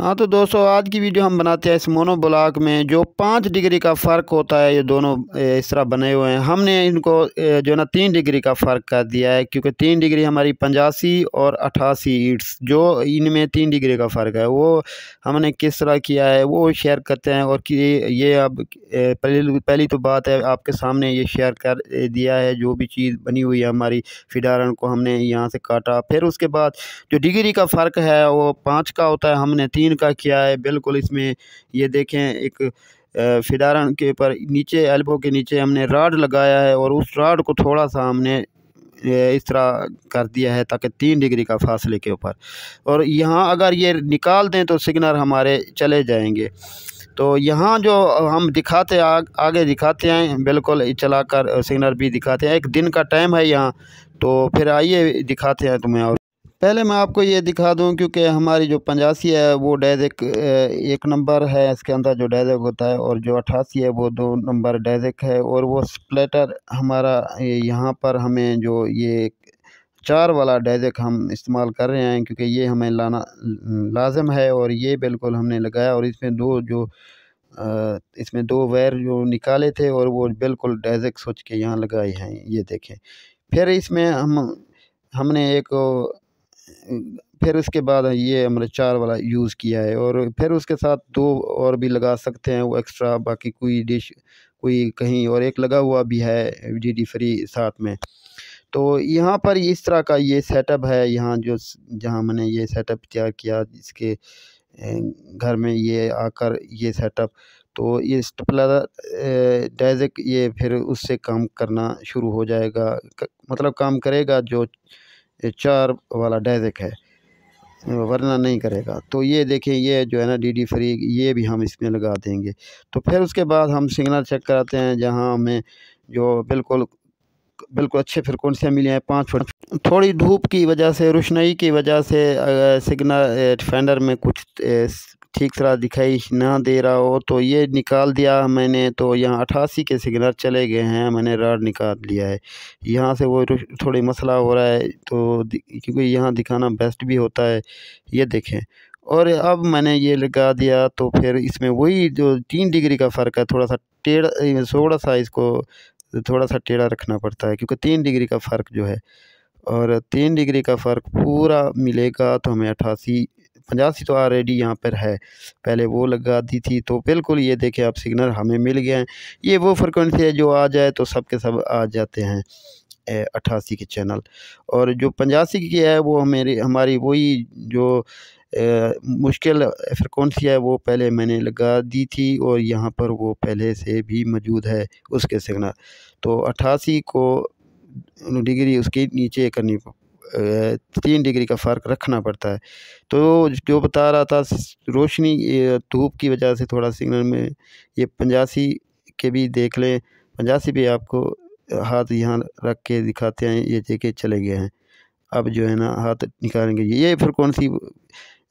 हाँ तो दोस्तों आज की वीडियो हम बनाते हैं इस मोनो ब्लॉक में जो पाँच डिग्री का फ़र्क होता है ये दोनों इस तरह बने हुए हैं हमने इनको जो है ना तीन डिग्री का फ़र्क कर दिया है क्योंकि तीन डिग्री हमारी पचासी और अठासी ईट्स जो इनमें तीन डिग्री का फ़र्क है वो हमने किस तरह किया है वो शेयर करते हैं और कि ये अब पहली पहली तो बात है आपके सामने ये शेयर कर दिया है जो भी चीज़ बनी हुई है हमारी फिडारन को हमने यहाँ से काटा फिर उसके बाद जो डिग्री का फ़र्क है वो पाँच का होता है हमने तीन तीन का किया है बिल्कुल इसमें ये देखें एक फिडारन के ऊपर नीचे एल्बो के नीचे हमने राड लगाया है और उस राड को थोड़ा सा हमने इस तरह कर दिया है ताकि तीन डिग्री का फासले के ऊपर और यहाँ अगर ये निकाल दें तो सिग्नल हमारे चले जाएंगे तो यहाँ जो हम दिखाते आ, आगे दिखाते हैं बिल्कुल चलाकर सिग्नल भी दिखाते हैं एक दिन का टाइम है यहाँ तो फिर आइए दिखाते हैं तुम्हें और पहले मैं आपको ये दिखा दूं क्योंकि हमारी जो पंजासी है वो डैज एक नंबर है इसके अंदर जो डैजक होता है और जो अट्ठासी है वो दो नंबर डैजक है और वो स्प्लेटर हमारा यहाँ पर हमें जो ये चार वाला डैजक हम इस्तेमाल कर रहे हैं क्योंकि ये हमें लाना लाजम है और ये बिल्कुल हमने लगाया और इसमें दो जो इसमें दो वायर जो निकाले थे और वो बिल्कुल डैजक सोच के यहाँ लगाए हैं ये देखें फिर इसमें हम हमने एक फिर उसके बाद ये हमने चार वाला यूज़ किया है और फिर उसके साथ दो और भी लगा सकते हैं वो एक्स्ट्रा बाकी कोई डिश कोई कहीं और एक लगा हुआ भी है डी डी फ्री साथ में तो यहाँ पर इस तरह का ये सेटअप है यहाँ जो जहाँ मैंने ये सेटअप तैयार किया इसके घर में ये आकर ये सेटअप तो ये स्टेपलर डायरेक्ट ये फिर उससे काम करना शुरू हो जाएगा मतलब काम करेगा जो ये चार वाला डैजिक है वरना नहीं करेगा तो ये देखें ये जो है ना डी डी फ्री ये भी हम इसमें लगा देंगे तो फिर उसके बाद हम सिग्नल चेक कराते हैं जहाँ हमें जो बिल्कुल बिल्कुल अच्छे फ्रिक्वेंसियाँ मिली हैं पाँच फुट थोड़ी धूप की वजह से रोशनई की वजह से सिग्नल फेंडर में कुछ ठीक तरह दिखाई ना दे रहा हो तो ये निकाल दिया मैंने तो यहाँ अट्ठासी के सिग्नल चले गए हैं मैंने राड निकाल लिया है यहाँ से वो थोड़ी मसला हो रहा है तो क्योंकि यहाँ दिखाना बेस्ट भी होता है ये देखें और अब मैंने ये लगा दिया तो फिर इसमें वही जो तीन डिग्री का फ़र्क है थोड़ा सा टेढ़ा थोड़ा सा इसको थोड़ा सा टेढ़ा रखना पड़ता है क्योंकि तीन डिग्री का फ़र्क जो है और तीन डिग्री का फ़र्क पूरा मिलेगा तो हमें अट्ठासी पचास ही तो ऑलरेडी यहाँ पर है पहले वो लगा दी थी तो बिल्कुल ये देखें आप सिग्नल हमें मिल गए हैं ये वो फ्रिक्वेंसी है जो आ जाए तो सब के सब आ जाते हैं अट्ठासी के चैनल और जो पचासी की है वो हमारी हमारी वही जो ए, मुश्किल फ्रिक्वेंसी है वो पहले मैंने लगा दी थी और यहाँ पर वो पहले से भी मौजूद है उसके सिग्नल तो अट्ठासी को डिग्री उसके नीचे करनी तीन डिग्री का फ़र्क रखना पड़ता है तो जो बता रहा था रोशनी धूप की वजह से थोड़ा सिग्नल में ये पंजासी के भी देख लें पंजासी भी आपको हाथ यहाँ रख के दिखाते हैं ये देखे चले गए हैं अब जो है ना हाथ निकालेंगे ये फिर कौन सी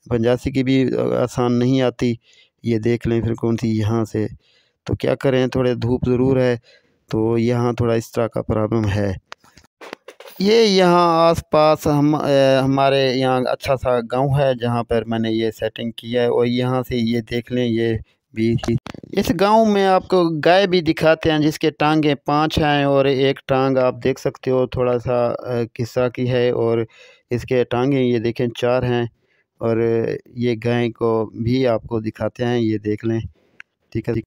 पंजासी की भी आसान नहीं आती ये देख लें फिर कौन सी यहाँ से तो क्या करें थोड़े धूप ज़रूर है तो यहाँ थोड़ा इस तरह का प्रॉब्लम है ये यहाँ आसपास हम ए, हमारे यहाँ अच्छा सा गांव है जहाँ पर मैंने ये सेटिंग किया है और यहाँ से ये देख लें ये भी इस गांव में आपको गाय भी दिखाते हैं जिसके टांगे पांच हैं और एक टांग आप देख सकते हो थोड़ा सा किस्सा की है और इसके टांगे ये देखें चार हैं और ये गाय को भी आपको दिखाते हैं ये देख लें ठीक है